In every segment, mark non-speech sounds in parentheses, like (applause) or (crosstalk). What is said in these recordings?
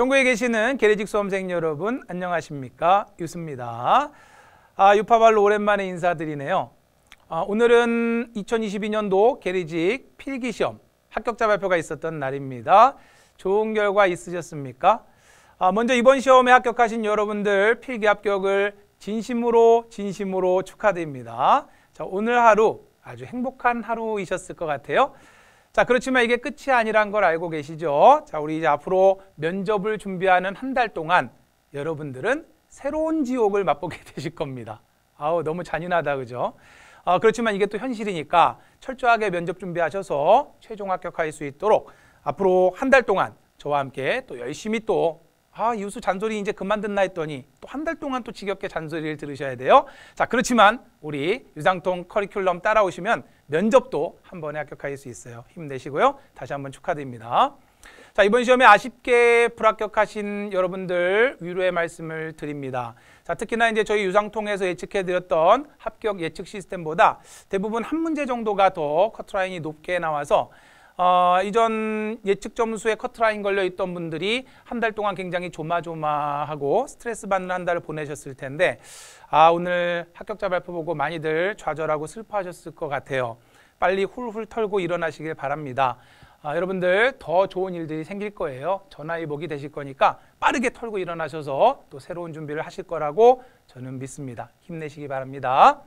전국에 계시는 게레직 수험생 여러분 안녕하십니까 유스입니다. 아, 유파발로 오랜만에 인사드리네요. 아, 오늘은 2022년도 게레직 필기시험 합격자 발표가 있었던 날입니다. 좋은 결과 있으셨습니까? 아, 먼저 이번 시험에 합격하신 여러분들 필기 합격을 진심으로 진심으로 축하드립니다. 자, 오늘 하루 아주 행복한 하루이셨을 것 같아요. 자, 그렇지만 이게 끝이 아니란 걸 알고 계시죠? 자, 우리 이제 앞으로 면접을 준비하는 한 달 동안 여러분들은 새로운 지옥을 맛보게 (laughs) 되실 겁니다. 아우, 너무 잔인하다, 그죠? 아, 그렇지만 이게 또 현실이니까 철저하게 면접 준비하셔서 최종 합격할 수 있도록 앞으로 한 달 동안 저와 함께 또 열심히 또 아, 이웃수 잔소리 이제 그만 듣나 했더니 또 한 달 동안 또 지겹게 잔소리를 들으셔야 돼요. 자, 그렇지만 우리 유상통 커리큘럼 따라오시면 면접도 한 번에 합격할 수 있어요. 힘내시고요. 다시 한 번 축하드립니다. 자, 이번 시험에 아쉽게 불합격하신 여러분들 위로의 말씀을 드립니다. 자, 특히나 이제 저희 유상통에서 예측해드렸던 합격 예측 시스템보다 대부분 한 문제 정도가 더 커트라인이 높게 나와서 어, 이전 예측 점수에 커트라인 걸려 있던 분들이 한 달 동안 굉장히 조마조마하고 스트레스 받는 한 달을 보내셨을 텐데 아 오늘 합격자 발표 보고 많이들 좌절하고 슬퍼하셨을 것 같아요. 빨리 훌훌 털고 일어나시길 바랍니다. 아, 여러분들 더 좋은 일들이 생길 거예요. 전화위복이 되실 거니까 빠르게 털고 일어나셔서 또 새로운 준비를 하실 거라고 저는 믿습니다. 힘내시기 바랍니다.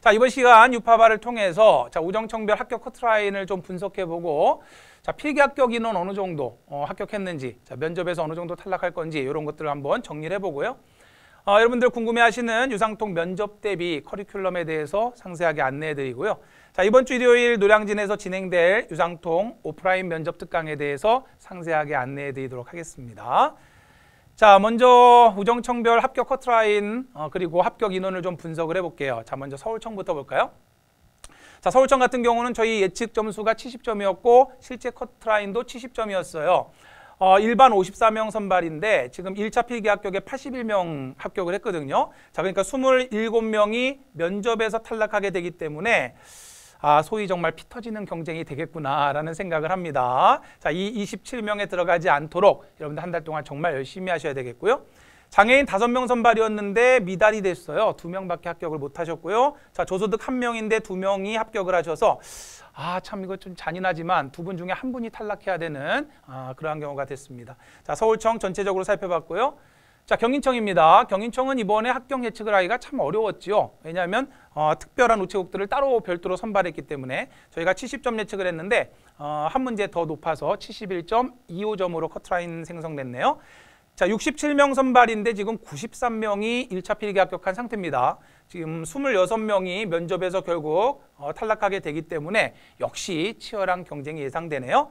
자, 이번 시간 유파바를 통해서 자, 우정청별 합격 커트라인을 좀 분석해 보고 자, 필기 합격 인원 어느 정도 어, 합격했는지, 자, 면접에서 어느 정도 탈락할 건지 이런 것들을 한번 정리를 해 보고요. 어, 아, 여러분들 궁금해하시는 유상통 면접 대비 커리큘럼에 대해서 상세하게 안내해 드리고요. 자, 이번 주 일요일 노량진에서 진행될 유상통 오프라인 면접 특강에 대해서 상세하게 안내해 드리도록 하겠습니다. 자, 먼저 우정청별 합격 커트라인 어, 그리고 합격 인원을 좀 분석을 해볼게요. 자, 먼저 서울청부터 볼까요? 자, 서울청 같은 경우는 저희 예측 점수가 70점이었고 실제 커트라인도 70점이었어요. 어, 일반 54명 선발인데 지금 1차 필기 합격에 81명 합격을 했거든요. 자, 그러니까 27명이 면접에서 탈락하게 되기 때문에 아, 소위 정말 피 터지는 경쟁이 되겠구나라는 생각을 합니다. 자, 이 27명에 들어가지 않도록 여러분들 한 달 동안 정말 열심히 하셔야 되겠고요. 장애인 다섯 명 선발이었는데 미달이 됐어요. 두명밖에 합격을 못 하셨고요. 자, 조소득 한명인데두명이 합격을 하셔서 아, 참 이거 좀 잔인하지만 두 분 중에 한 분이 탈락해야 되는 아, 그러한 경우가 됐습니다. 자, 서울청 전체적으로 살펴봤고요. 자, 경인청입니다. 경인청은 이번에 합격 예측을 하기가 참 어려웠지요. 왜냐하면 어, 특별한 우체국들을 따로 별도로 선발했기 때문에 저희가 70점 예측을 했는데 어, 한 문제 더 높아서 71.25점으로 커트라인 생성됐네요. 자, 67명 선발인데 지금 93명이 1차 필기 합격한 상태입니다. 지금 26명이 면접에서 결국 어, 탈락하게 되기 때문에 역시 치열한 경쟁이 예상되네요.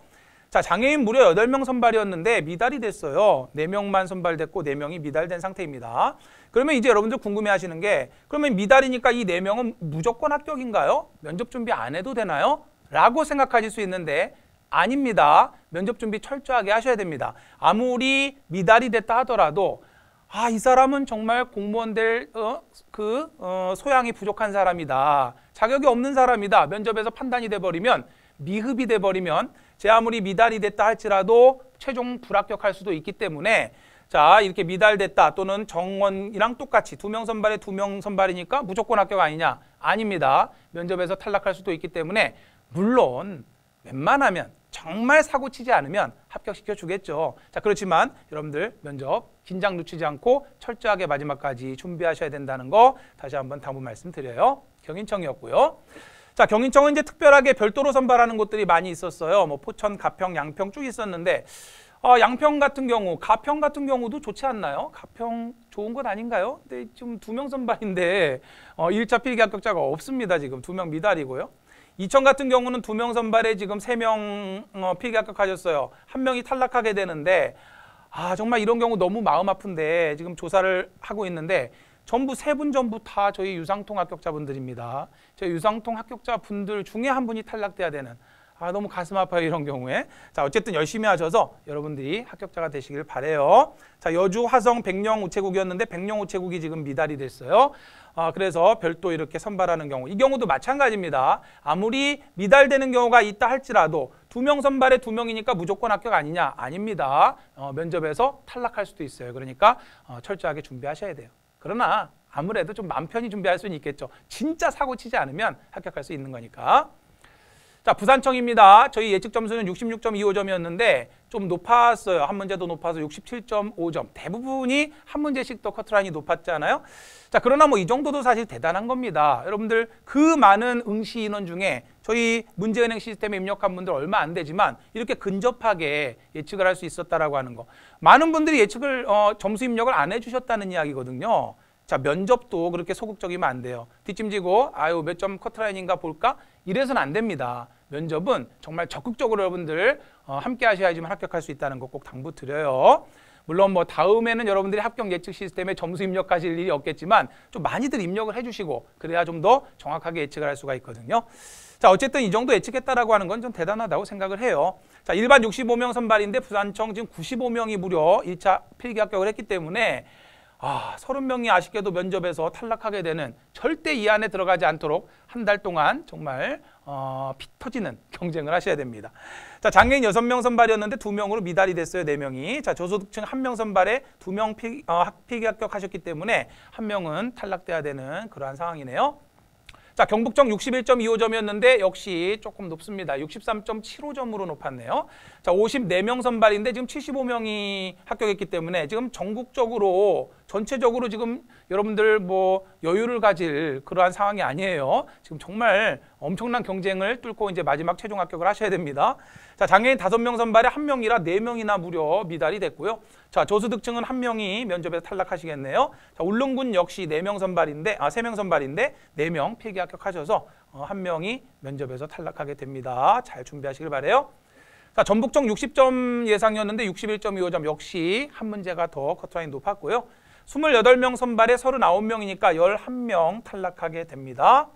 자, 장애인 무려 8명 선발이었는데 미달이 됐어요. 4명만 선발됐고 4명이 미달된 상태입니다. 그러면 이제 여러분들 궁금해하시는 게 그러면 미달이니까 이 4명은 무조건 합격인가요? 면접 준비 안 해도 되나요? 라고 생각하실 수 있는데 아닙니다. 면접 준비 철저하게 하셔야 됩니다. 아무리 미달이 됐다 하더라도 아, 이 사람은 정말 공무원 될, 어, 그, 어, 소양이 부족한 사람이다. 자격이 없는 사람이다. 면접에서 판단이 돼버리면 미흡이 돼버리면 제 아무리 미달이 됐다 할지라도 최종 불합격할 수도 있기 때문에 자 이렇게 미달됐다 또는 정원이랑 똑같이 두 명 선발에 두 명 선발이니까 무조건 합격 아니냐 아닙니다 면접에서 탈락할 수도 있기 때문에 물론 웬만하면 정말 사고 치지 않으면 합격시켜 주겠죠 자 그렇지만 여러분들 면접 긴장 놓치지 않고 철저하게 마지막까지 준비하셔야 된다는 거 다시 한번 당부 말씀드려요 경인청이었고요 자, 경인청은 이제 특별하게 별도로 선발하는 곳들이 많이 있었어요. 뭐 포천, 가평, 양평 쭉 있었는데 어, 양평 같은 경우, 가평 같은 경우도 좋지 않나요? 가평 좋은 건 아닌가요? 근데 지금 두 명 선발인데 어, 1차 필기 합격자가 없습니다. 지금 두 명 미달이고요. 이천 같은 경우는 두 명 선발에 지금 세명 어, 필기 합격하셨어요. 한 명이 탈락하게 되는데 아 정말 이런 경우 너무 마음 아픈데 지금 조사를 하고 있는데 전부 세 분 전부 다 저희 유상통 합격자분들입니다. 저희 유상통 합격자분들 중에 한 분이 탈락돼야 되는 아 너무 가슴 아파요 이런 경우에 자 어쨌든 열심히 하셔서 여러분들이 합격자가 되시길 바래요 자 여주 화성 백령 우체국이었는데 백령 우체국이 지금 미달이 됐어요 아 그래서 별도 이렇게 선발하는 경우 이 경우도 마찬가지입니다 아무리 미달되는 경우가 있다 할지라도 두 명 선발에 두 명이니까 무조건 합격 아니냐 아닙니다 어, 면접에서 탈락할 수도 있어요 그러니까 어, 철저하게 준비하셔야 돼요 그러나 아무래도 좀 마음 편히 준비할 수는 있겠죠. 진짜 사고 치지 않으면 합격할 수 있는 거니까. 자, 부산청입니다. 저희 예측 점수는 66.25점이었는데 좀 높았어요. 한 문제 더 높아서 67.5점. 대부분이 한 문제씩 더 커트라인이 높았잖아요. 자, 그러나 뭐 이 정도도 사실 대단한 겁니다. 여러분들 그 많은 응시 인원 중에 저희 문제은행 시스템에 입력한 분들 얼마 안 되지만 이렇게 근접하게 예측을 할 수 있었다라고 하는 거. 많은 분들이 예측을 어, 점수 입력을 안 해주셨다는 이야기거든요. 자, 면접도 그렇게 소극적이면 안 돼요. 뒷짐지고 아유 몇 점 커트라인인가 볼까? 이래서는 안 됩니다. 면접은 정말 적극적으로 여러분들 어, 함께 하셔야지만 합격할 수 있다는 거 꼭 당부드려요. 물론 뭐 다음에는 여러분들이 합격 예측 시스템에 점수 입력하실 일이 없겠지만 좀 많이들 입력을 해주시고 그래야 좀 더 정확하게 예측을 할 수가 있거든요. 자 어쨌든 이 정도 예측했다라고 하는 건 좀 대단하다고 생각을 해요. 자 일반 65명 선발인데 부산청 지금 95명이 무려 1차 필기 합격을 했기 때문에 아, 30명이 아쉽게도 면접에서 탈락하게 되는 절대 이 안에 들어가지 않도록 한 달 동안 정말 어, 피 터지는 (laughs) 경쟁을 하셔야 됩니다. 자, 작년 여섯 명 선발이었는데 2명으로 미달이 됐어요, 4명이 자, 저소득층 1명 선발에 2명 피, 어, 피기 합격하셨기 때문에 1 명은 탈락돼야 되는 그러한 상황이네요. 자, 경북정 61.25점이었는데 역시 조금 높습니다. 63.75점으로 높았네요. 자, 54명 선발인데 지금 75명이 합격했기 때문에 지금 전국적으로 전체적으로 지금 여러분들 뭐 여유를 가질 그러한 상황이 아니에요. 지금 정말 엄청난 경쟁을 뚫고 이제 마지막 최종 합격을 하셔야 됩니다. 자, 장애인 다섯 명 선발에 한명이라네명이나 무려 미달이 됐고요. 자, 조수 득층은 한명이 면접에서 탈락하시겠네요. 자, 울릉군 역시 네 명 선발인데 아, 세 명 선발인데 네 명 필기 합격하셔서 어, 한명이 면접에서 탈락하게 됩니다. 잘 준비하시길 바래요. 자, 전북청 60점 예상이었는데 61.25점 역시 한 문제가 더 커트라인 높았고요. 28명 선발에 39명이니까 11명 탈락하게 됩니다.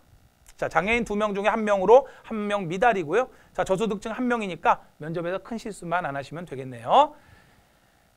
자, 장애인 2명 중에 1명으로 1명 미달이고요. 자, 저소득층 1명이니까 면접에서 큰 실수만 안 하시면 되겠네요.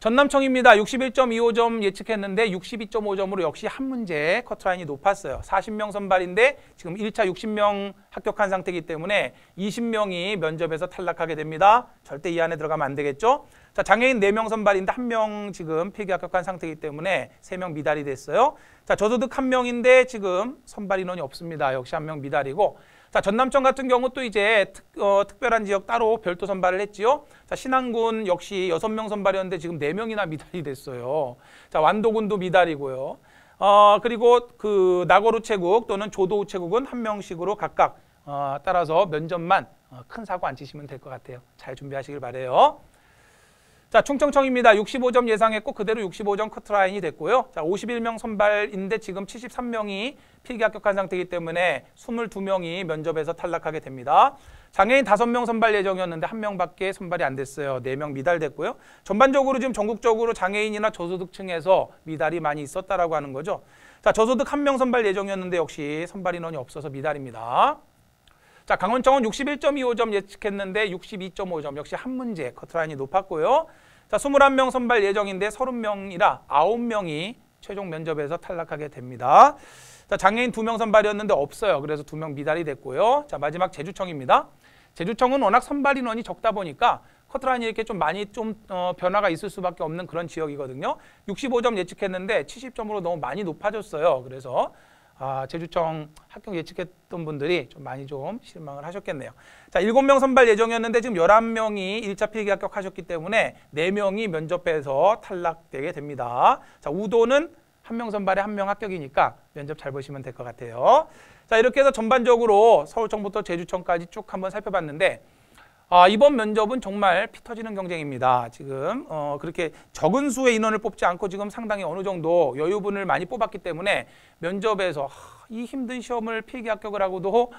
전남청입니다. 61.25점 예측했는데 62.5점으로 역시 한 문제 커트라인이 높았어요. 40명 선발인데 지금 1차 60명 합격한 상태이기 때문에 20명이 면접에서 탈락하게 됩니다. 절대 이 안에 들어가면 안 되겠죠? 자, 장애인 4명 선발인데 1명 지금 필기 합격한 상태이기 때문에 3명 미달이 됐어요. 자, 저소득 1명인데 지금 선발 인원이 없습니다. 역시 1명 미달이고 자, 전남청 같은 경우 또 이제 특, 어, 특별한 지역 따로 별도 선발을 했지요. 자, 신안군 역시 여섯 명 선발이었는데 지금 네명이나 미달이 됐어요. 자, 완도군도 미달이고요. 어, 그리고 그 나고루체국 또는 조도우체국은 한 명씩으로 각각 어, 따라서 면접만 어, 큰 사고 안 치시면 될 것 같아요. 잘 준비하시길 바래요. 자, 충청청입니다. 65점 예상했고 그대로 65점 커트라인이 됐고요. 자, 51명 선발인데 지금 73명이 필기 합격한 상태이기 때문에 22명이 면접에서 탈락하게 됩니다. 장애인 5명 선발 예정이었는데 1명밖에 선발이 안 됐어요. 4명 미달됐고요. 전반적으로 지금 전국적으로 장애인이나 저소득층에서 미달이 많이 있었다라고 하는 거죠. 자, 저소득 1명 선발 예정이었는데 역시 선발 인원이 없어서 미달입니다. 자, 강원청은 61.25점 예측했는데 62.5점 역시 한 문제 커트라인이 높았고요. 자, 21명 선발 예정인데 30명이라 9명이 최종 면접에서 탈락하게 됩니다. 자, 장애인 2명 선발이었는데 없어요. 그래서 2명 미달이 됐고요. 자, 마지막 제주청입니다. 제주청은 워낙 선발 인원이 적다 보니까 커트라인이 이렇게 좀 많이 좀 어, 변화가 있을 수밖에 없는 그런 지역이거든요. 65점 예측했는데 70점으로 너무 많이 높아졌어요. 그래서 아, 제주청 합격 예측했던 분들이 좀 많이 좀 실망을 하셨겠네요. 자, 7명 선발 예정이었는데 지금 11명이 1차 필기 합격하셨기 때문에 4명이 면접에서 탈락되게 됩니다. 자, 우도는 한 명 선발에 한 명 합격이니까 면접 잘 보시면 될 것 같아요. 자, 이렇게 해서 전반적으로 서울청부터 제주청까지 쭉 한번 살펴봤는데 아, 이번 면접은 정말 피 터지는 경쟁입니다. 지금 어, 그렇게 적은 수의 인원을 뽑지 않고 지금 상당히 어느 정도 여유분을 많이 뽑았기 때문에 면접에서 하, 이 힘든 시험을 필기 합격을 하고도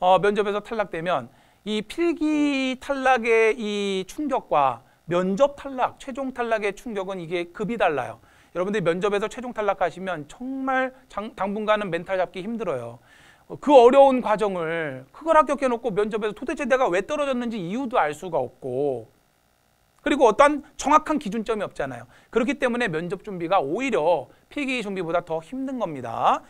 어, 면접에서 탈락되면 이 필기 탈락의 이 충격과 면접 탈락, 최종 탈락의 충격은 이게 급이 달라요. 여러분들 면접에서 최종 탈락하시면 정말 장, 당분간은 멘탈 잡기 힘들어요. 그 어려운 과정을 그걸 합격해놓고 면접에서 도대체 내가 왜 떨어졌는지 이유도 알 수가 없고 그리고 어떤 정확한 기준점이 없잖아요. 그렇기 때문에 면접 준비가 오히려 필기 준비보다 더 힘든 겁니다.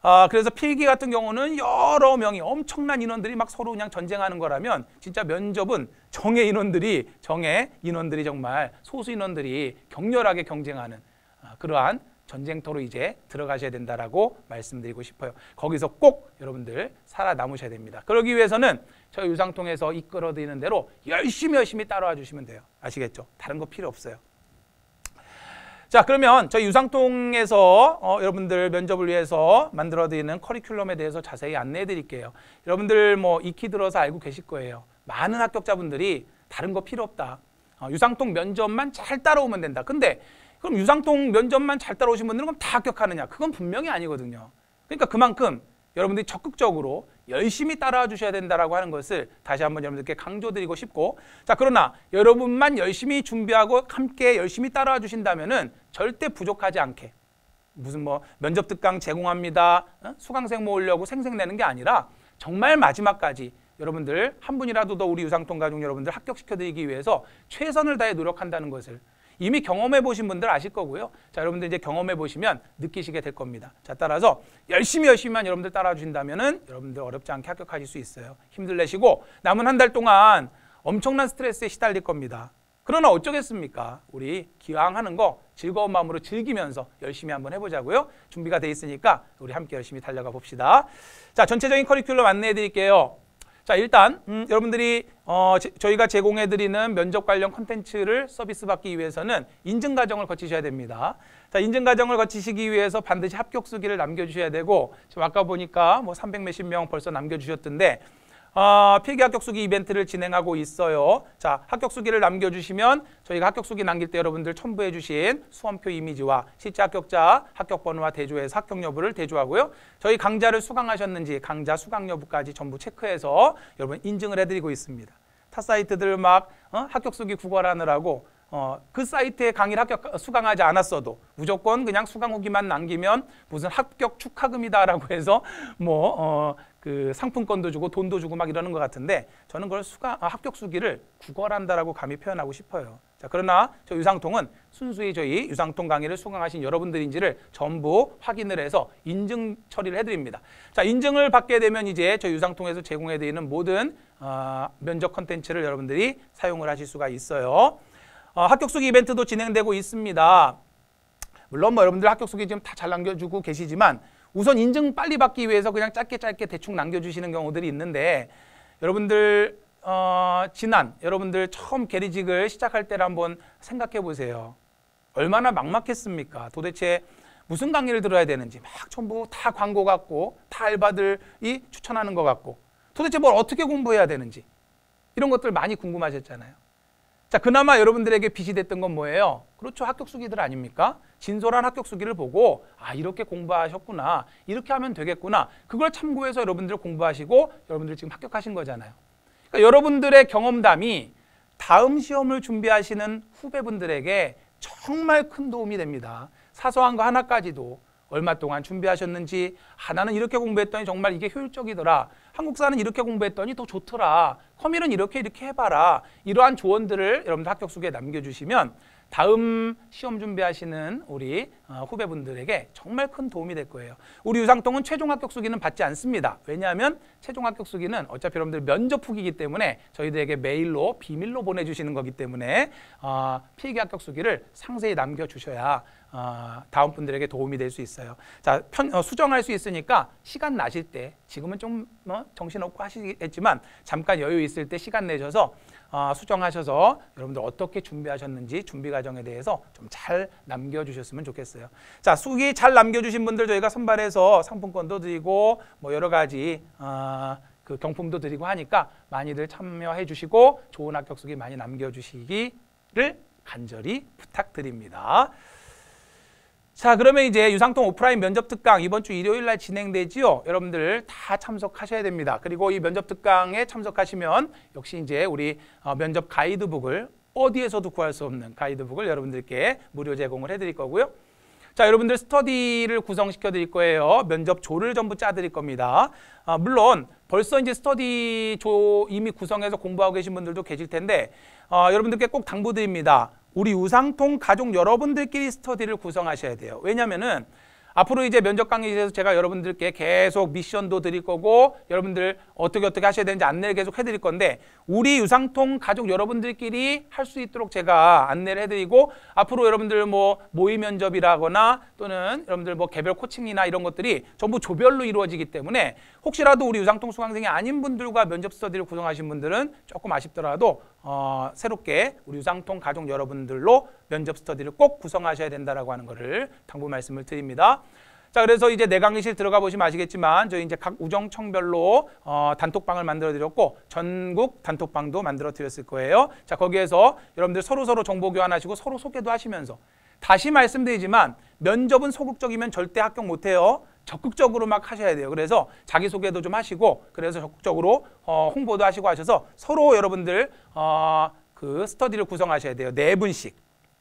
아, 그래서 필기 같은 경우는 여러 명이 엄청난 인원들이 막 서로 그냥 전쟁하는 거라면 진짜 면접은 정의 인원들이 정의 인원들이 정말 소수 인원들이 격렬하게 경쟁하는 아, 그러한 전쟁터로 이제 들어가셔야 된다라고 말씀드리고 싶어요. 거기서 꼭 여러분들 살아남으셔야 됩니다. 그러기 위해서는 저 유상통에서 이끌어드리는 대로 열심히 열심히 따라와 주시면 돼요. 아시겠죠? 다른 거 필요 없어요. 자 그러면 저 유상통에서 어, 여러분들 면접을 위해서 만들어드리는 커리큘럼에 대해서 자세히 안내해 드릴게요. 여러분들 뭐 익히 들어서 알고 계실 거예요. 많은 합격자분들이 다른 거 필요 없다. 어, 유상통 면접만 잘 따라오면 된다. 근데 그럼 유상통 면접만 잘 따라오신 분들은 그럼 다 합격하느냐? 그건 분명히 아니거든요. 그러니까 그만큼 여러분들이 적극적으로 열심히 따라와 주셔야 된다라고 하는 것을 다시 한번 여러분들께 강조드리고 싶고 자 그러나 여러분만 열심히 준비하고 함께 열심히 따라와 주신다면은 절대 부족하지 않게 무슨 뭐 면접 특강 제공합니다 수강생 모으려고 생색내는 게 아니라 정말 마지막까지 여러분들 한 분이라도 더 우리 유상통 가족 여러분들 합격시켜드리기 위해서 최선을 다해 노력한다는 것을 이미 경험해 보신 분들 아실 거고요. 자, 여러분들 이제 경험해 보시면 느끼시게 될 겁니다. 자, 따라서 열심히 열심히만 여러분들 따라 주신다면은 여러분들 어렵지 않게 합격하실 수 있어요. 힘들 내시고 남은 한 달 동안 엄청난 스트레스에 시달릴 겁니다. 그러나 어쩌겠습니까? 우리 기왕 하는 거 즐거운 마음으로 즐기면서 열심히 한번 해보자고요. 준비가 돼 있으니까 우리 함께 열심히 달려가 봅시다. 자, 전체적인 커리큘럼 안내해 드릴게요. 자, 일단 음, 여러분들이 어, 제, 저희가 제공해드리는 면접 관련 콘텐츠를 서비스받기 위해서는 인증 과정을 거치셔야 됩니다. 자, 인증 과정을 거치시기 위해서 반드시 합격 수기를 남겨주셔야 되고 지금 아까 보니까 뭐300 몇십 명 벌써 남겨주셨던데 아, 필기 합격수기 이벤트를 진행하고 있어요. 자, 합격수기를 남겨주시면 저희가 합격수기 남길 때 여러분들 첨부해 주신 수험표 이미지와 실제 합격자 합격 번호와 대조해서 합격 여부를 대조하고요. 저희 강좌를 수강하셨는지 강좌 수강 여부까지 전부 체크해서 여러분 인증을 해드리고 있습니다. 타 사이트들 막 어? 합격수기 구걸하느라고 어, 그 사이트에 강의를 합격, 수강하지 않았어도 무조건 그냥 수강 후기만 남기면 무슨 합격 축하금이다라고 해서 뭐, 어, 그 상품권도 주고 돈도 주고 막 이러는 것 같은데 저는 그걸 수가 아, 합격 수기를 구걸한다라고 감히 표현하고 싶어요. 자, 그러나 저 유상통은 순수히 저희 유상통 강의를 수강하신 여러분들인지를 전부 확인을 해서 인증 처리를 해드립니다. 자, 인증을 받게 되면 이제 저 유상통에서 제공해드리는 모든 어, 면접 컨텐츠를 여러분들이 사용을 하실 수가 있어요. 어, 합격 수기 이벤트도 진행되고 있습니다. 물론 뭐 여러분들 합격 수기 지금 다 잘 남겨주고 계시지만 우선 인증 빨리 받기 위해서 그냥 짧게 짧게 대충 남겨주시는 경우들이 있는데 여러분들 어, 지난 여러분들 처음 게리직을 시작할 때를 한번 생각해 보세요. 얼마나 막막했습니까? 도대체 무슨 강의를 들어야 되는지 막 전부 다 광고 같고 다 알바들이 추천하는 것 같고 도대체 뭘 어떻게 공부해야 되는지 이런 것들 많이 궁금하셨잖아요. 자, 그나마 여러분들에게 빛이 됐던 건 뭐예요? 그렇죠. 합격수기들 아닙니까? 진솔한 합격수기를 보고 아, 이렇게 공부하셨구나. 이렇게 하면 되겠구나. 그걸 참고해서 여러분들 공부하시고 여러분들 지금 합격하신 거잖아요. 그러니까 여러분들의 경험담이 다음 시험을 준비하시는 후배분들에게 정말 큰 도움이 됩니다. 사소한 거 하나까지도 얼마 동안 준비하셨는지 하나는 아, 이렇게 공부했더니 정말 이게 효율적이더라. 한국사는 이렇게 공부했더니 더 좋더라. 커밀은 이렇게 이렇게 해봐라. 이러한 조언들을 여러분들 합격 속에 남겨주시면 다음 시험 준비하시는 우리 어, 후배분들에게 정말 큰 도움이 될 거예요. 우리 유상통은 최종 합격 수기는 받지 않습니다. 왜냐하면 최종 합격 수기는 어차피 여러분들 면접 후기이기 때문에 저희들에게 메일로 비밀로 보내주시는 거기 때문에 어, 필기 합격 수기를 상세히 남겨주셔야 어, 다음 분들에게 도움이 될 수 있어요. 자, 편, 어, 수정할 수 있으니까 시간 나실 때 지금은 좀 어, 정신없고 하시겠지만 잠깐 여유 있을 때 시간 내셔서 아, 수정하셔서 여러분들 어떻게 준비하셨는지 준비 과정에 대해서 좀 잘 남겨주셨으면 좋겠어요. 자, 수기 잘 남겨주신 분들 저희가 선발해서 상품권도 드리고 뭐 여러 가지 어, 그 경품도 드리고 하니까 많이들 참여해 주시고 좋은 합격 수기 많이 남겨주시기를 간절히 부탁드립니다. 자, 그러면 이제 유상통 오프라인 면접 특강 이번 주 일요일 날 진행되지요. 여러분들 다 참석하셔야 됩니다. 그리고 이 면접 특강에 참석하시면 역시 이제 우리 어, 면접 가이드북을 어디에서도 구할 수 없는 가이드북을 여러분들께 무료 제공을 해드릴 거고요. 자, 여러분들 스터디를 구성시켜 드릴 거예요. 면접 조를 전부 짜 드릴 겁니다. 아, 물론 벌써 이제 스터디 조 이미 구성해서 공부하고 계신 분들도 계실 텐데 어, 여러분들께 꼭 당부드립니다. 우리 우상통 가족 여러분들끼리 스터디를 구성하셔야 돼요. 왜냐면은 앞으로 이제 면접 강의에서 제가 여러분들께 계속 미션도 드릴 거고 여러분들 어떻게 어떻게 하셔야 되는지 안내를 계속 해드릴 건데 우리 유상통 가족 여러분들끼리 할 수 있도록 제가 안내를 해드리고 앞으로 여러분들 뭐 모의 면접이라거나 또는 여러분들 뭐 개별 코칭이나 이런 것들이 전부 조별로 이루어지기 때문에 혹시라도 우리 유상통 수강생이 아닌 분들과 면접 스터디를 구성하신 분들은 조금 아쉽더라도 어, 새롭게 우리 유상통 가족 여러분들로 면접 스터디를 꼭 구성하셔야 된다라고 하는 것을 당부 말씀을 드립니다. 자 그래서 이제 내 강의실 들어가 보시면 아시겠지만 저희 이제 각 우정청별로 어, 단톡방을 만들어 드렸고 전국 단톡방도 만들어 드렸을 거예요. 자 거기에서 여러분들 서로 서로 정보 교환하시고 서로 소개도 하시면서 다시 말씀드리지만 면접은 소극적이면 절대 합격 못해요. 적극적으로 막 하셔야 돼요. 그래서 자기소개도 좀 하시고 그래서 적극적으로 어, 홍보도 하시고 하셔서 서로 여러분들 어, 그 스터디를 구성하셔야 돼요. 네 분씩.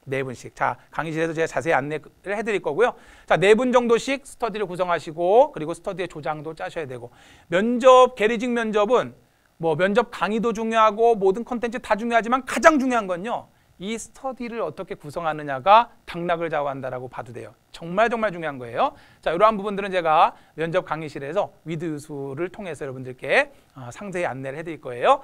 네 분씩. 자, 강의실에서 제가 자세히 안내를 해드릴 거고요. 자, 네 분 정도씩 스터디를 구성하시고 그리고 스터디의 조장도 짜셔야 되고 면접, 게리직 면접은 뭐 면접 강의도 중요하고 모든 컨텐츠 다 중요하지만 가장 중요한 건요. 이 스터디를 어떻게 구성하느냐가 당락을 좌우한다라고 봐도 돼요. 정말 정말 중요한 거예요. 자, 이러한 부분들은 제가 면접 강의실에서 위드 유수를 통해서 여러분들께 아, 상세히 안내를 해드릴 거예요.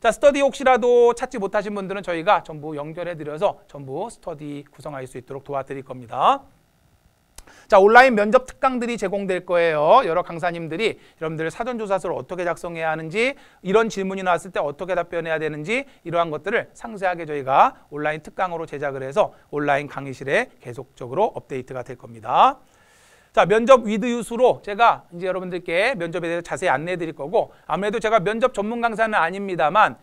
자, 스터디 혹시라도 찾지 못하신 분들은 저희가 전부 연결해드려서 전부 스터디 구성할 수 있도록 도와드릴 겁니다. 자, 온라인 면접 특강들이 제공될 거예요. 여러 강사님들이 여러분들 사전조사서를 어떻게 작성해야 하는지 이런 질문이 나왔을 때 어떻게 답변해야 되는지 이러한 것들을 상세하게 저희가 온라인 특강으로 제작을 해서 온라인 강의실에 계속적으로 업데이트가 될 겁니다. 자, 면접 위드 유수로 제가 이제 여러분들께 면접에 대해서 자세히 안내해 드릴 거고 아무래도 제가 면접 전문 강사는 아닙니다만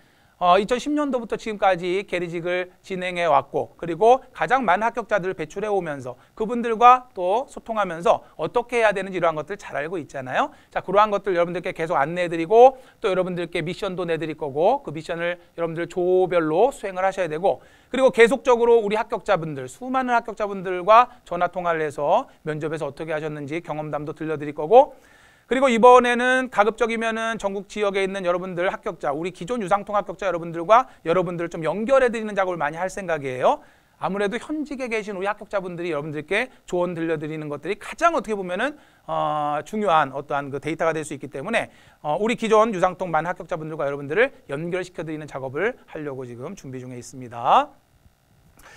어, 2010년도부터 지금까지 계리직을 진행해 왔고 그리고 가장 많은 합격자들을 배출해 오면서 그분들과 또 소통하면서 어떻게 해야 되는지 이러한 것들 잘 알고 있잖아요. 자 그러한 것들 여러분들께 계속 안내해 드리고 또 여러분들께 미션도 내드릴 거고 그 미션을 여러분들 조별로 수행을 하셔야 되고 그리고 계속적으로 우리 합격자분들 수많은 합격자분들과 전화 통화를 해서 면접에서 어떻게 하셨는지 경험담도 들려드릴 거고 그리고 이번에는 가급적이면은 전국 지역에 있는 여러분들 합격자, 우리 기존 유상통 합격자 여러분들과 여러분들을 좀 연결해 드리는 작업을 많이 할 생각이에요. 아무래도 현직에 계신 우리 합격자분들이 여러분들께 조언 들려드리는 것들이 가장 어떻게 보면은 어, 중요한 어떠한 그 데이터가 될 수 있기 때문에 어, 우리 기존 유상통 만 합격자분들과 여러분들을 연결시켜 드리는 작업을 하려고 지금 준비 중에 있습니다.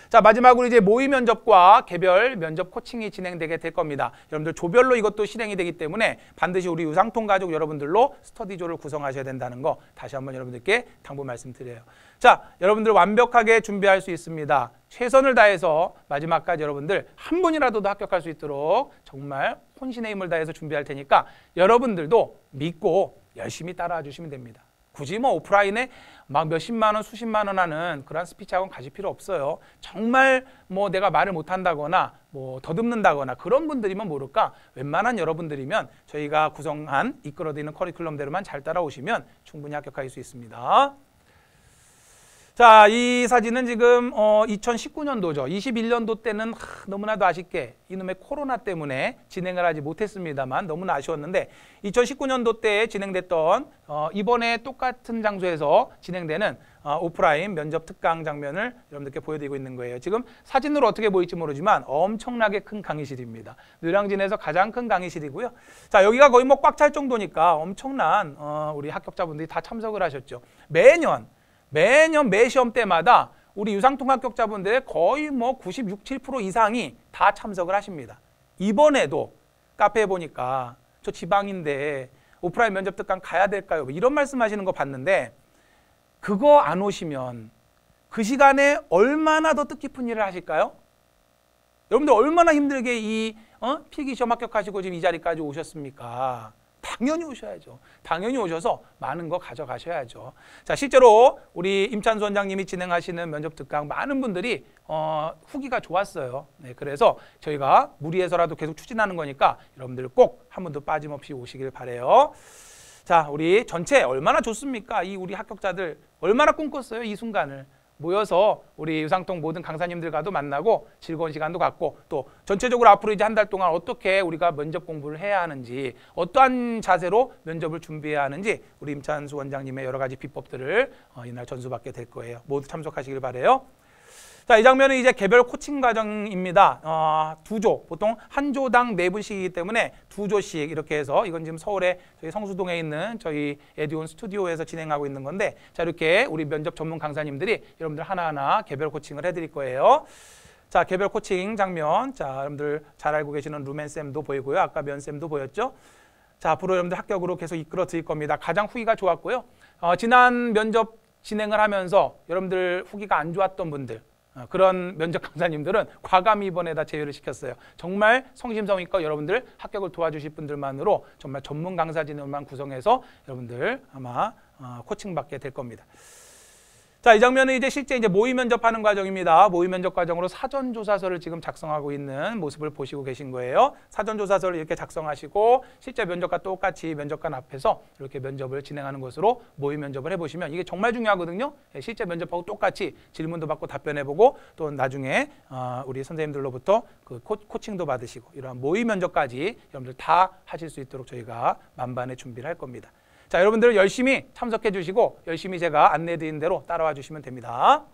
자, 마지막으로 이제 모의 면접과 개별 면접 코칭이 진행되게 될 겁니다. 여러분들 조별로 이것도 실행이 되기 때문에 반드시 우리 유상통 가족 여러분들로 스터디조를 구성하셔야 된다는 거 다시 한번 여러분들께 당부 말씀드려요. 자, 여러분들 완벽하게 준비할 수 있습니다. 최선을 다해서 마지막까지 여러분들 한 분이라도 더 합격할 수 있도록 정말 혼신의 힘을 다해서 준비할 테니까 여러분들도 믿고 열심히 따라와 주시면 됩니다. 굳이 뭐 오프라인에 막 몇십만 원, 수십만 원 하는 그런 스피치학원 가실 필요 없어요. 정말 뭐 내가 말을 못한다거나 뭐 더듬는다거나 그런 분들이면 모를까 웬만한 여러분들이면 저희가 구성한 이끌어드리는 커리큘럼대로만 잘 따라오시면 충분히 합격할 수 있습니다. 자, 이 사진은 지금 어, 2019년도죠. 21년도 때는 하, 너무나도 아쉽게 이놈의 코로나 때문에 진행을 하지 못했습니다만 너무나 아쉬웠는데 2019년도 때 진행됐던 어, 이번에 똑같은 장소에서 진행되는 어, 오프라인 면접 특강 장면을 여러분들께 보여드리고 있는 거예요. 지금 사진으로 어떻게 보일지 모르지만 엄청나게 큰 강의실입니다. 뇌량진에서 가장 큰 강의실이고요. 자, 여기가 거의 뭐 꽉 찰 정도니까 엄청난 어, 우리 합격자분들이 다 참석을 하셨죠. 매년 매년 매 시험 때마다 우리 유상통합격자분들의 거의 뭐 96, 7% 이상이 다 참석을 하십니다. 이번에도 카페에 보니까 저 지방인데 오프라인 면접 특강 가야 될까요? 뭐 이런 말씀하시는 거 봤는데 그거 안 오시면 그 시간에 얼마나 더 뜻깊은 일을 하실까요? 여러분들 얼마나 힘들게 이 어? 필기 시험 합격하시고 지금 이 자리까지 오셨습니까? 당연히 오셔야죠. 당연히 오셔서 많은 거 가져가셔야죠. 자, 실제로 우리 임찬수 원장님이 진행하시는 면접 특강 많은 분들이 어, 후기가 좋았어요. 네, 그래서 저희가 무리해서라도 계속 추진하는 거니까 여러분들 꼭 한 번도 빠짐없이 오시길 바래요. 자, 우리 전체 얼마나 좋습니까? 이 우리 합격자들 얼마나 꿈꿨어요, 이 순간을. 모여서 우리 유상통 모든 강사님들과도 만나고 즐거운 시간도 갖고 또 전체적으로 앞으로 이제 한 달 동안 어떻게 우리가 면접 공부를 해야 하는지 어떠한 자세로 면접을 준비해야 하는지 우리 임찬수 원장님의 여러 가지 비법들을 어, 이날 전수받게 될 거예요. 모두 참석하시길 바래요. 자, 이 장면은 이제 개별 코칭 과정입니다. 어, 두 조, 보통 한 조당 네 분씩이기 때문에 두 조씩 이렇게 해서 이건 지금 서울의 저희 성수동에 있는 저희 에듀온 스튜디오에서 진행하고 있는 건데 자, 이렇게 우리 면접 전문 강사님들이 여러분들 하나하나 개별 코칭을 해드릴 거예요. 자, 개별 코칭 장면. 자, 여러분들 잘 알고 계시는 루멘쌤도 보이고요. 아까 면쌤도 보였죠? 자, 앞으로 여러분들 합격으로 계속 이끌어 드릴 겁니다. 가장 후기가 좋았고요. 어, 지난 면접 진행을 하면서 여러분들 후기가 안 좋았던 분들 어, 그런 면접 강사님들은 과감히 이번에다 제외를 시켰어요. 정말 성심성의껏 여러분들 합격을 도와주실 분들만으로 정말 전문 강사진을만 구성해서 여러분들 아마 어, 코칭 받게 될 겁니다. 자, 이 장면은 이제 실제 이제 모의 면접하는 과정입니다. 모의 면접 과정으로 사전 조사서를 지금 작성하고 있는 모습을 보시고 계신 거예요. 사전 조사서를 이렇게 작성하시고 실제 면접과 똑같이 면접관 앞에서 이렇게 면접을 진행하는 것으로 모의 면접을 해 보시면 이게 정말 중요하거든요. 예, 실제 면접하고 똑같이 질문도 받고 답변해 보고 또 나중에 어, 우리 선생님들로부터 그 코칭도 받으시고 이러한 모의 면접까지 여러분들 다 하실 수 있도록 저희가 만반의 준비를 할 겁니다. 자, 여러분들 열심히 참석해 주시고 열심히 제가 안내해 드린 대로 따라와 주시면 됩니다.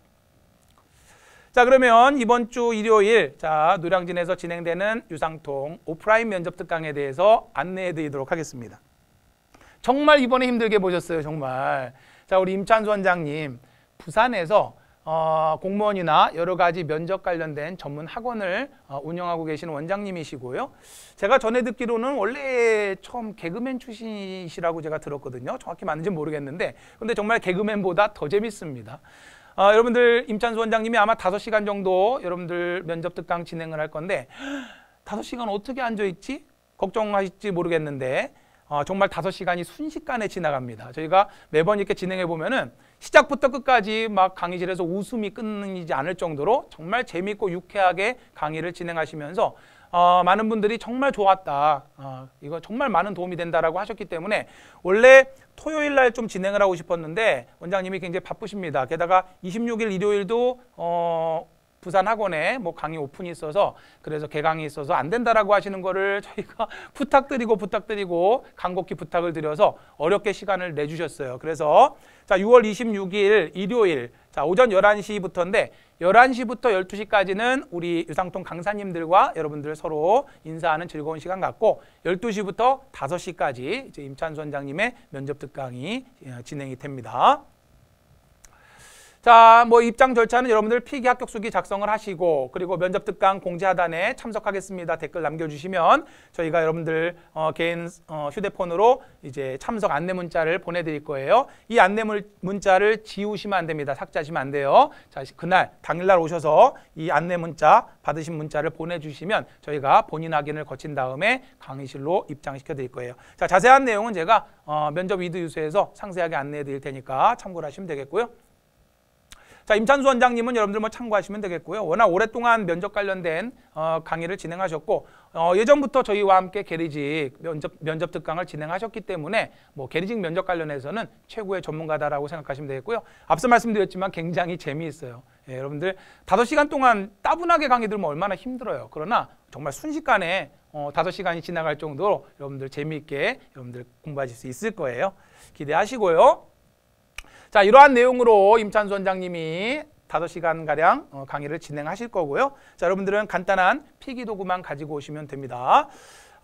자, 그러면 이번 주 일요일 자, 노량진에서 진행되는 유상통 오프라인 면접 특강에 대해서 안내해 드리도록 하겠습니다. 정말 이번에 힘들게 보셨어요, 정말. 자, 우리 임찬수 원장님 부산에서 어, 공무원이나 여러 가지 면접 관련된 전문 학원을 어, 운영하고 계시는 원장님이시고요. 제가 전해 듣기로는 원래 처음 개그맨 출신이시라고 제가 들었거든요. 정확히 맞는지는 모르겠는데 근데 정말 개그맨보다 더 재밌습니다. 어, 여러분들 임찬수 원장님이 아마 다섯 시간 정도 여러분들 면접 특강 진행을 할 건데 (gasps) 다섯 시간 어떻게 앉아있지? 걱정하실지 모르겠는데 어, 정말 다섯 시간이 순식간에 지나갑니다. 저희가 매번 이렇게 진행해 보면은 시작부터 끝까지 막 강의실에서 웃음이 끊이지 않을 정도로 정말 재밌고 유쾌하게 강의를 진행하시면서 어, 많은 분들이 정말 좋았다. 어, 이거 정말 많은 도움이 된다라고 하셨기 때문에 원래 토요일 날 좀 진행을 하고 싶었는데 원장님이 굉장히 바쁘십니다. 게다가 26일 일요일도 어, 부산 학원에 뭐 강의 오픈이 있어서 그래서 개강이 있어서 안 된다라고 하시는 거를 (laughs) 저희가 부탁드리고 부탁드리고 간곡히 부탁을 드려서 어렵게 시간을 내주셨어요. 그래서 자 6월 26일 일요일 자 오전 11시부터인데 11시부터 12시까지는 우리 유상통 강사님들과 여러분들 서로 인사하는 즐거운 시간 갖고 12시부터 5시까지 이제 임찬수 원장님의 면접 특강이 어, 진행이 됩니다. 자, 뭐 입장 절차는 여러분들 필기 합격 수기 작성을 하시고 그리고 면접 특강 공지 하단에 참석하겠습니다. 댓글 남겨 주시면 저희가 여러분들 어, 개인 어, 휴대폰으로 이제 참석 안내 문자를 보내 드릴 거예요. 이 안내 문자를 지우시면 안 됩니다. 삭제하시면 안 돼요. 자, 그날 당일 날 오셔서 이 안내 문자 받으신 문자를 보내 주시면 저희가 본인 확인을 거친 다음에 강의실로 입장시켜 드릴 거예요. 자, 자세한 내용은 제가 어, 면접 위드 유수에서 상세하게 안내해 드릴 테니까 참고를 하시면 되겠고요. 자, 임찬수 원장님은 여러분들 뭐 참고하시면 되겠고요. 워낙 오랫동안 면접 관련된 어, 강의를 진행하셨고 어, 예전부터 저희와 함께 게리직 면접, 면접 특강을 진행하셨기 때문에 뭐 게리직 면접 관련해서는 최고의 전문가다라고 생각하시면 되겠고요. 앞서 말씀드렸지만 굉장히 재미있어요. 예, 여러분들 5 시간 동안 따분하게 강의 들으면 얼마나 힘들어요. 그러나 정말 순식간에 어, 5시간이 지나갈 정도로 여러분들 재미있게 여러분들 공부하실 수 있을 거예요. 기대하시고요. 자, 이러한 내용으로 임찬수 원장님이 다섯 시간가량 어, 강의를 진행하실 거고요. 자, 여러분들은 간단한 필기 도구만 가지고 오시면 됩니다.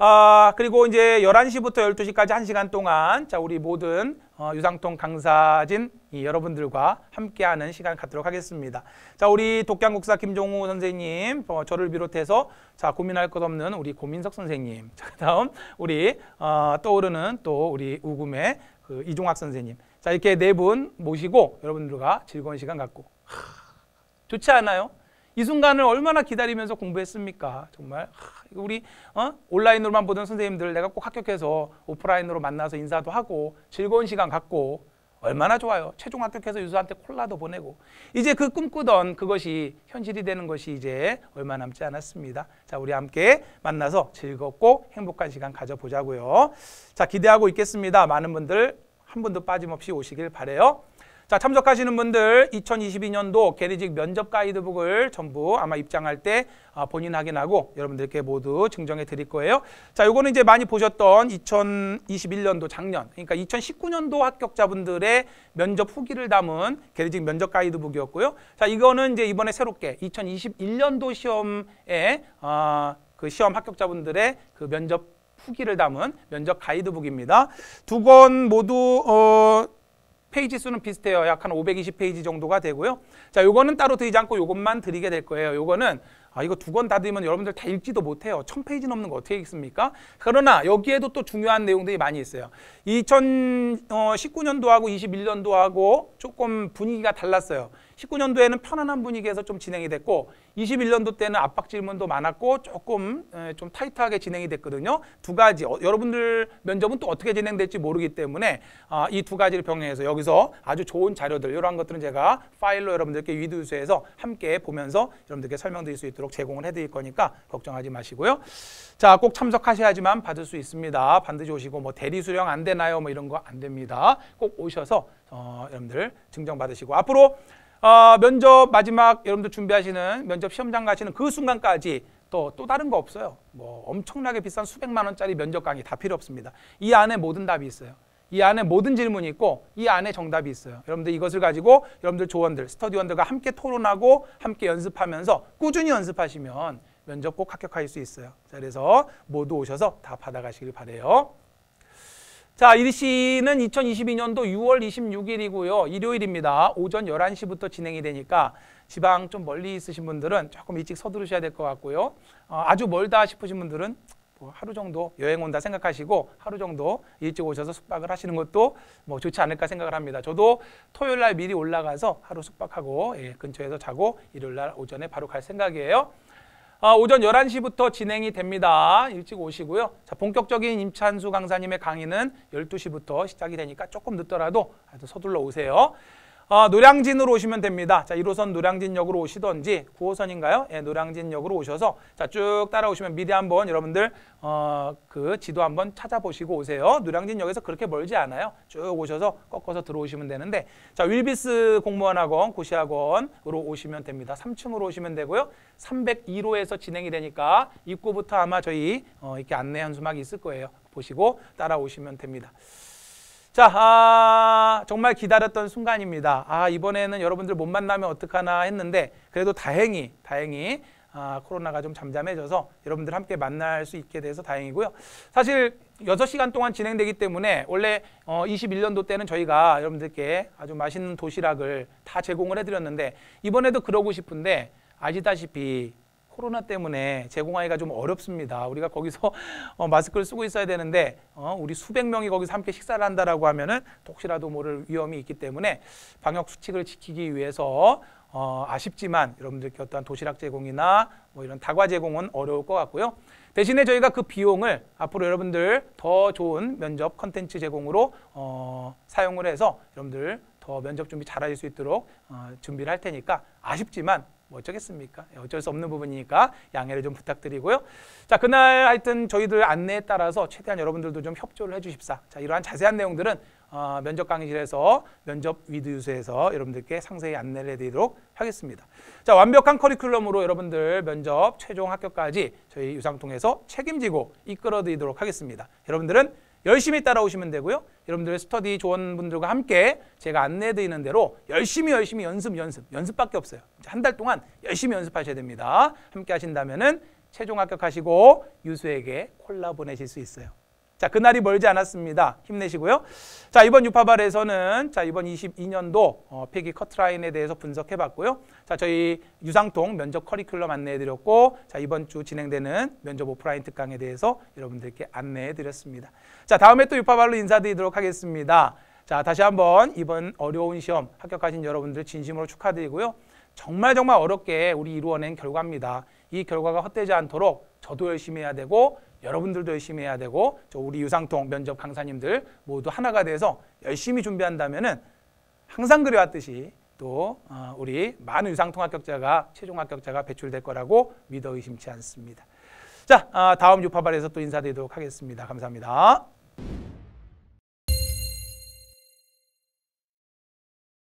아, 그리고 이제 11시부터 12시까지 1시간 동안 자, 우리 모든 어, 유상통 강사진 이 여러분들과 함께하는 시간 갖도록 하겠습니다. 자, 우리 독양국사 김종우 선생님, 어, 저를 비롯해서 자, 고민할 것 없는 우리 고민석 선생님. 자, 다음 우리 어, 떠오르는 또 우리 우금의 그 이종학 선생님. 자, 이렇게 네 분 모시고 여러분들과 즐거운 시간 갖고 하, 좋지 않아요? 이 순간을 얼마나 기다리면서 공부했습니까? 정말 우리 어? 온라인으로만 보던 선생님들 내가 꼭 합격해서 오프라인으로 만나서 인사도 하고 즐거운 시간 갖고 얼마나 좋아요. 최종 합격해서 유수한테 콜라도 보내고 이제 그 꿈꾸던 그것이 현실이 되는 것이 이제 얼마 남지 않았습니다. 자, 우리 함께 만나서 즐겁고 행복한 시간 가져보자고요. 자, 기대하고 있겠습니다. 많은 분들 한 분도 빠짐없이 오시길 바래요. 자, 참석하시는 분들 2022년도 게리직 면접 가이드북을 전부 아마 입장할 때 아, 본인 확인하고 여러분들께 모두 증정해 드릴 거예요. 자, 요거는 이제 많이 보셨던 2021년도 작년, 그러니까 2019년도 합격자분들의 면접 후기를 담은 게리직 면접 가이드북이었고요. 자, 이거는 이제 이번에 새롭게 2021년도 시험에 어, 그 시험 합격자분들의 그 면접 후기를 담은 면접 가이드북입니다. 두 권 모두 어 페이지 수는 비슷해요. 약 한 520페이지 정도가 되고요. 자, 요거는 따로 드리지 않고 요것만 드리게 될 거예요. 요거는 아, 이거 두 권다 드리면 여러분들 다 읽지도 못해요. 천페이지 넘는 거 어떻게 읽습니까? 그러나 여기에도 또 중요한 내용들이 많이 있어요. 2019년도하고 어, 21년도하고 조금 분위기가 달랐어요. 19년도에는 편안한 분위기에서 좀 진행이 됐고 21년도 때는 압박 질문도 많았고 조금 좀 타이트하게 진행이 됐거든요. 두 가지 어, 여러분들 면접은 또 어떻게 진행될지 모르기 때문에 아, 이두 가지를 병행해서 여기서 아주 좋은 자료들 이런 것들은 제가 파일로 여러분들께 위드유수해서 함께 보면서 여러분들께 설명드릴 수 있도록 제공을 해드릴 거니까 걱정하지 마시고요. 자, 꼭 참석하셔야지만 받을 수 있습니다. 반드시 오시고 뭐 대리 수령 안 되나요? 뭐 이런 거 안 됩니다. 꼭 오셔서 어, 여러분들 증정 받으시고 앞으로 어, 면접 마지막 여러분들 준비하시는 면접 시험장 가시는 그 순간까지 또, 또 다른 거 없어요. 뭐 엄청나게 비싼 수백만 원짜리 면접 강의 다 필요 없습니다. 이 안에 모든 답이 있어요. 이 안에 모든 질문이 있고 이 안에 정답이 있어요. 여러분들 이것을 가지고 여러분들 조원들, 스터디원들과 함께 토론하고 함께 연습하면서 꾸준히 연습하시면 면접 꼭 합격할 수 있어요. 자, 그래서 모두 오셔서 다 받아가시길 바래요. 자, 이 시는 2022년도 6월 26일이고요. 일요일입니다. 오전 11시부터 진행이 되니까 지방 좀 멀리 있으신 분들은 조금 일찍 서두르셔야 될 것 같고요. 어, 아주 멀다 싶으신 분들은 뭐 하루 정도 여행 온다 생각하시고 하루 정도 일찍 오셔서 숙박을 하시는 것도 뭐 좋지 않을까 생각을 합니다. 저도 토요일 날 미리 올라가서 하루 숙박하고 예, 근처에서 자고 일요일 날 오전에 바로 갈 생각이에요. 아, 오전 11시부터 진행이 됩니다. 일찍 오시고요. 자, 본격적인 임찬수 강사님의 강의는 12시부터 시작이 되니까 조금 늦더라도 서둘러 오세요. 어, 노량진으로 오시면 됩니다. 자, 1호선 노량진역으로 오시던지 9호선인가요? 예, 노량진역으로 오셔서 자, 쭉 따라오시면 미리 한번 여러분들 어, 그 지도 한번 찾아보시고 오세요. 노량진역에서 그렇게 멀지 않아요. 쭉 오셔서 꺾어서 들어오시면 되는데 자, 윌비스 공무원 학원, 고시학원으로 오시면 됩니다. 3층으로 오시면 되고요. 302호에서 진행이 되니까 입구부터 아마 저희 어, 이렇게 안내 현수막이 있을 거예요. 보시고 따라오시면 됩니다. 자, 아, 정말 기다렸던 순간입니다. 아, 이번에는 여러분들 못 만나면 어떡하나 했는데 그래도 다행히, 다행히 아, 코로나가 좀 잠잠해져서 여러분들 함께 만날 수 있게 돼서 다행이고요. 사실 6 시간 동안 진행되기 때문에 원래 어, 21년도 때는 저희가 여러분들께 아주 맛있는 도시락을 다 제공을 해드렸는데 이번에도 그러고 싶은데 아시다시피 코로나 때문에 제공하기가 좀 어렵습니다. 우리가 거기서 어, 마스크를 쓰고 있어야 되는데 어, 우리 수백 명이 거기서 함께 식사를 한다라고 하면은 혹시라도 모를 위험이 있기 때문에 방역 수칙을 지키기 위해서 어, 아쉽지만 여러분들께 어떠한 도시락 제공이나 뭐 이런 다과 제공은 어려울 것 같고요. 대신에 저희가 그 비용을 앞으로 여러분들 더 좋은 면접 컨텐츠 제공으로 어, 사용을 해서 여러분들 더 면접 준비 잘하실 수 있도록 어, 준비를 할 테니까 아쉽지만 뭐 어쩌겠습니까? 예, 어쩔 수 없는 부분이니까 양해를 좀 부탁드리고요. 자, 그날 하여튼 저희들 안내에 따라서 최대한 여러분들도 좀 협조를 해주십사. 자, 이러한 자세한 내용들은 어, 면접 강의실에서 면접 위드 유수에서 여러분들께 상세히 안내를 해드리도록 하겠습니다. 자, 완벽한 커리큘럼으로 여러분들 면접 최종 합격까지 저희 유상통해서 책임지고 이끌어드리도록 하겠습니다. 여러분들은 열심히 따라오시면 되고요. 여러분들의 스터디 조원분들과 함께 제가 안내해드리는 대로 열심히 열심히 연습 연습 연습밖에 없어요. 한 달 동안 열심히 연습하셔야 됩니다. 함께 하신다면 최종 합격하시고 유수에게 콜라 보내실 수 있어요. 자, 그날이 멀지 않았습니다. 힘내시고요. 자, 이번 유파발에서는 자, 이번 22년도 어, 폐기 커트라인에 대해서 분석해 봤고요. 자, 저희 유상통 면접 커리큘럼 안내해 드렸고 자, 이번 주 진행되는 면접 오프라인 특강에 대해서 여러분들께 안내해 드렸습니다. 자, 다음에 또 유파발로 인사드리도록 하겠습니다. 자, 다시 한번 이번 어려운 시험 합격하신 여러분들 진심으로 축하드리고요. 정말 정말 어렵게 우리 이루어낸 결과입니다. 이 결과가 헛되지 않도록 저도 열심히 해야 되고 여러분들도 열심히 해야 되고 저 우리 유상통 면접 강사님들 모두 하나가 돼서 열심히 준비한다면은 항상 그래왔듯이 또 어, 우리 많은 유상통 합격자가 최종 합격자가 배출될 거라고 믿어 의심치 않습니다. 자, 아, 다음 유파발에서 또 인사드리도록 하겠습니다. 감사합니다.